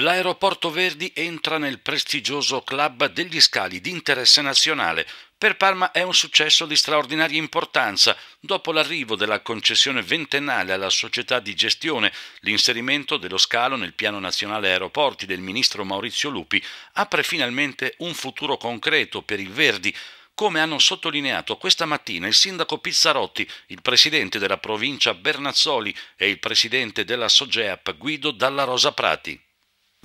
L'aeroporto Verdi entra nel prestigioso club degli scali di interesse nazionale. Per Parma è un successo di straordinaria importanza. Dopo l'arrivo della concessione ventennale alla società di gestione, l'inserimento dello scalo nel piano nazionale aeroporti del ministro Maurizio Lupi apre finalmente un futuro concreto per il Verdi, come hanno sottolineato questa mattina il sindaco Pizzarotti, il presidente della provincia Bernazzoli e il presidente della Sogeap Guido Dalla Rosa Prati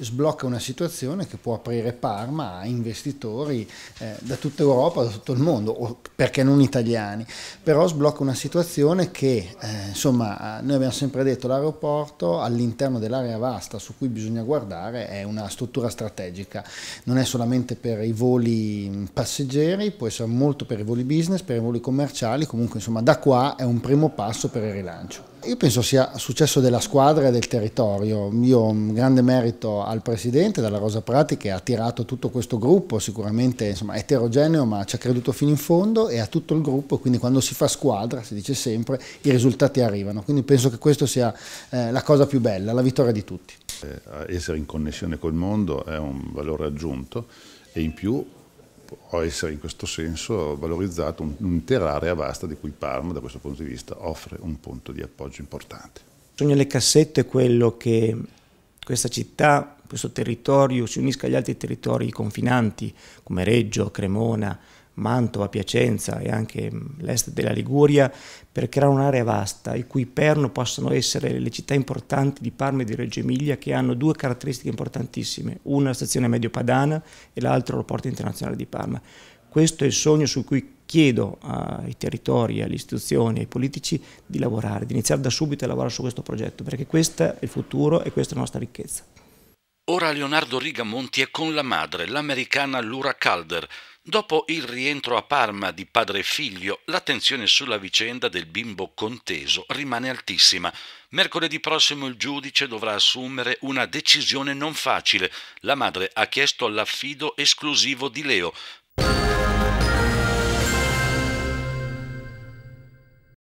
sblocca una situazione che può aprire Parma a investitori eh, da tutta Europa, da tutto il mondo, o perché non italiani, però sblocca una situazione che, eh, insomma, noi abbiamo sempre detto l'aeroporto all'interno dell'area vasta su cui bisogna guardare è una struttura strategica, non è solamente per i voli mm, passeggeri, può essere molto per i voli business, per i voli commerciali, comunque insomma da qua è un primo passo per il rilancio. Io penso sia successo della squadra e del territorio, io un mm, grande merito al presidente della Rosa Prati che ha tirato tutto questo gruppo, sicuramente insomma, eterogeneo ma ci ha creduto fino in fondo e a tutto il gruppo, quindi quando si fa squadra, si dice sempre, i risultati arrivano. Quindi penso che questa sia eh, la cosa più bella, la vittoria di tutti. Eh, essere in connessione col mondo è un valore aggiunto e in più può essere in questo senso valorizzato un'intera area vasta di cui Parma da questo punto di vista offre un punto di appoggio importante. Sogno le cassette è quello che questa città, questo territorio si unisca agli altri territori confinanti come Reggio, Cremona, Mantova, Piacenza e anche mm, l'est della Liguria per creare un'area vasta il cui perno possono essere le città importanti di Parma e di Reggio Emilia che hanno due caratteristiche importantissime, una la stazione medio padana e l'altra l'aeroporto internazionale di Parma. Questo è il sogno su cui chiedo ai territori, alle istituzioni, ai politici di lavorare, di iniziare da subito a lavorare su questo progetto, perché questo è il futuro e questa è la nostra ricchezza. Ora Leonardo Rigamonti è con la madre, l'americana Lura Calder. Dopo il rientro a Parma di padre e figlio, l'attenzione sulla vicenda del bimbo conteso rimane altissima. Mercoledì prossimo il giudice dovrà assumere una decisione non facile. La madre ha chiesto l'affido esclusivo di Leo.